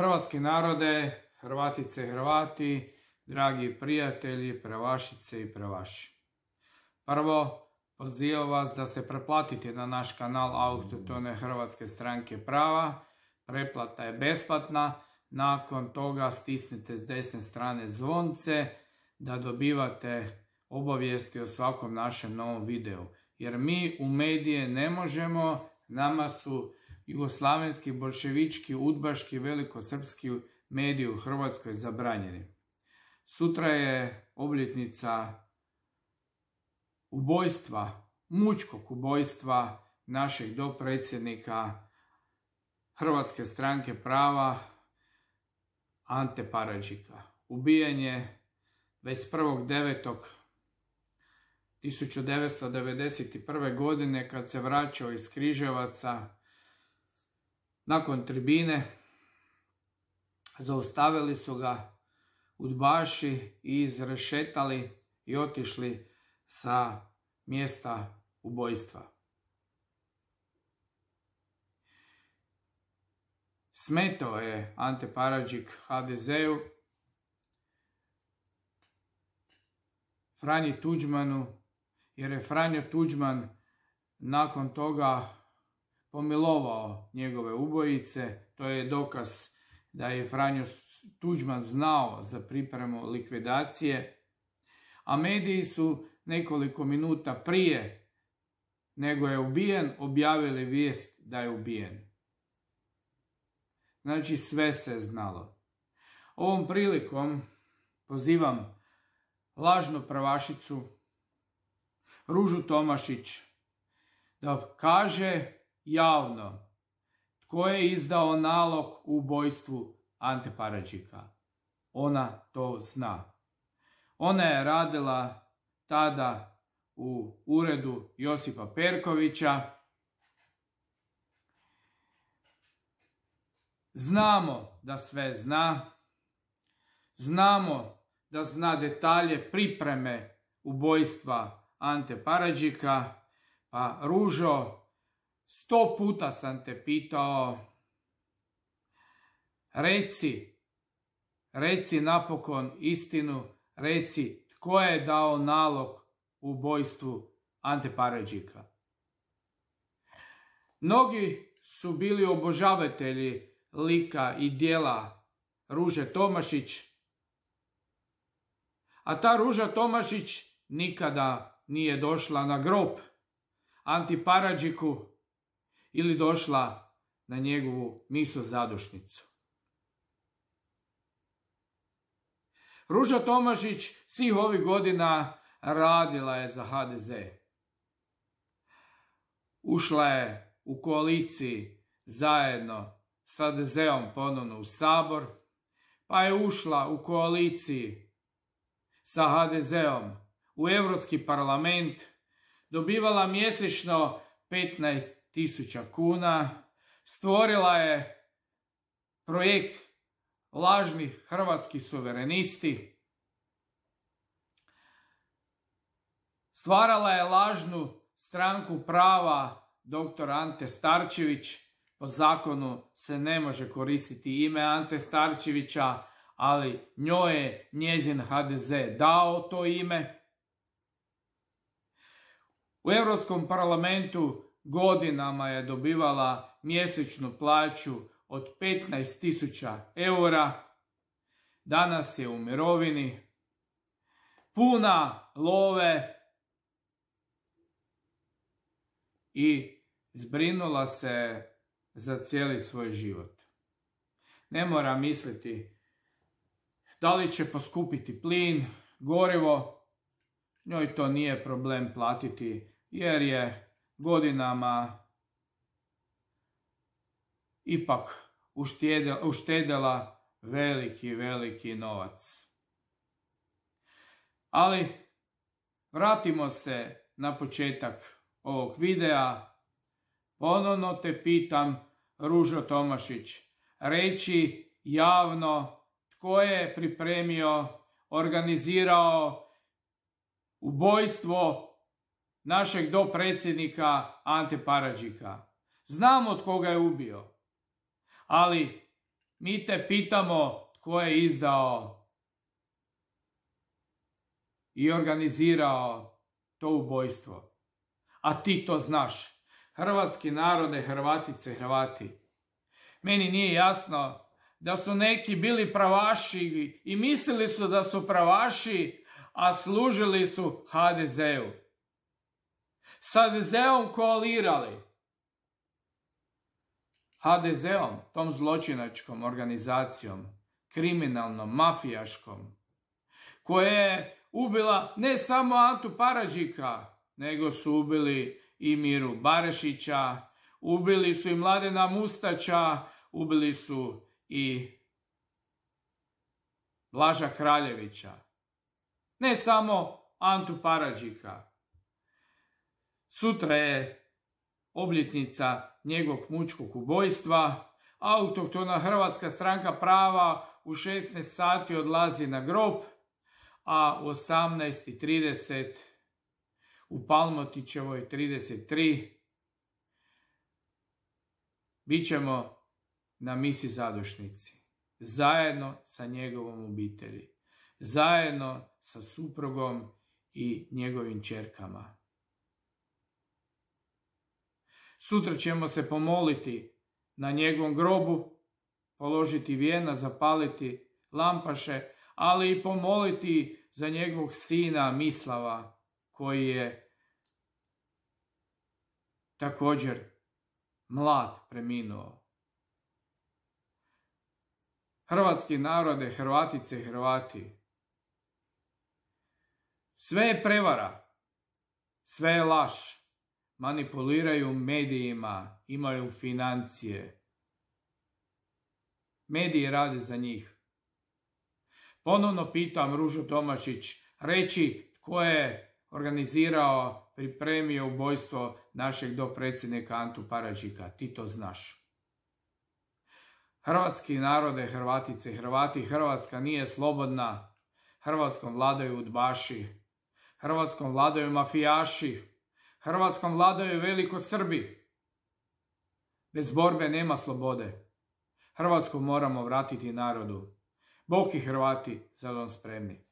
Hrvatski narode, Hrvatice i Hrvati, dragi prijatelji, prevašice i prevaši. Prvo, pozivam vas da se preplatite na naš kanal Autotone Hrvatske stranke prava. Preplata je besplatna. Nakon toga stisnite s desne strane zvonce da dobivate obavijesti o svakom našem novom videu. Jer mi u medije ne možemo, nama su jugoslavenski, bolševički, udbaški, velikosrpski mediji u Hrvatskoj zabranjeni. Sutra je obljetnica ubojstva, mučkog ubojstva našeg dopredsjednika Hrvatske stranke prava Ante Paradžika. Ubijanje 1.9.91. godine kad se vraćao iz Križevaca nakon tribine zaustavili su ga udbaši i izrešetali i otišli sa mjesta ubojstva. Smetao je Ante Paradžik HDZ-u, Franji Tuđmanu, jer je Franjo Tuđman nakon toga pomilovao njegove ubojice. To je dokaz da je Franjo Tuđman znao za pripremu likvidacije. A mediji su nekoliko minuta prije nego je ubijen, objavili vijest da je ubijen. Znači sve se je znalo. Ovom prilikom pozivam lažnu pravašicu Ružu Tomašić da kaže javno. Tko je izdao nalog u ubojstvu Ante Paradžika? Ona to zna. Ona je radila tada u uredu Josipa Perkovića. Znamo da sve zna. Znamo da zna detalje pripreme ubojstva Ante Paradžika. Pa Ružo, Sto puta sam te pitao, reci, reci napokon istinu, reci tko je dao nalog ubojstvu Ante Mnogi su bili obožavatelji lika i dijela Ruže Tomašić, a ta Ruža Tomašić nikada nije došla na grob Anti ili došla na njegovu miso zadušnicu. Ruža Tomašić svih ovih godina radila je za HDZ. Ušla je u koaliciji zajedno s HDZ-om ponovno u Sabor, pa je ušla u koaliciji sa HDZ-om u Europski parlament, dobivala mjesečno 15 tisuća kuna. Stvorila je projekt lažni hrvatski suverenisti. Stvarala je lažnu stranku prava dr. Ante Starčević. Po zakonu se ne može koristiti ime Ante Starčevića, ali njoj je njezin HDZ dao to ime. U Europskom parlamentu godinama je dobivala mjesečnu plaću od 15.000 eura, danas je u mirovini, puna love i zbrinula se za cijeli svoj život. Ne mora misliti da li će poskupiti plin, gorivo, njoj to nije problem platiti jer je godinama ipak uštedjela veliki, veliki novac. Ali vratimo se na početak ovog videa. Ponovno te pitam, Ružo Tomašić, reći javno tko je pripremio, organizirao ubojstvo našeg dopredsjednika Ante Parađika znamo od koga je ubio. Ali mi te pitamo tko je izdao i organizirao to ubojstvo. A ti to znaš. Hrvatski narode, Hrvatice, Hrvati. Meni nije jasno da su neki bili pravaši i mislili su da su pravaši, a služili su HDZ-u sa hdz koalirali. HDZ-om, tom zločinačkom organizacijom, kriminalnom, mafijaškom, koja je ubila ne samo Antu Parađika, nego su ubili i Miru Barešića, ubili su i Mladena Mustača, ubili su i Blaža Kraljevića. Ne samo Antu Parađika. Sutra je obljetnica njegovog mučkog ubojstva. Autoktona Hrvatska stranka prava u 16 sati odlazi na grob, a u 18.30 u Palmotićevoj 33 bit ćemo na misi Zadošnici Zajedno sa njegovom obitelji. Zajedno sa suprugom i njegovim čerkama. Sutra ćemo se pomoliti na njegovom grobu, položiti vijena, zapaliti lampaše, ali i pomoliti za njegovog sina Mislava, koji je također mlad preminuo. Hrvatski narode, Hrvatice i Hrvati, sve je prevara, sve je laž manipuliraju medijima, imaju financije. Mediji rade za njih. Ponovno pitam Ružu Tomašić, reći tko je organizirao, pripremio ubojstvo našeg dopredsjednika Antu Parađika. Ti to znaš. Hrvatski narode, Hrvatice Hrvati, Hrvatska nije slobodna. Hrvatskom vladaju udbaši. Hrvatskom vladaju mafijaši. Hrvatskom vladaju veliko Srbi. Bez borbe nema slobode. Hrvatsku moramo vratiti narodu. Bog i Hrvati, za vam spremni.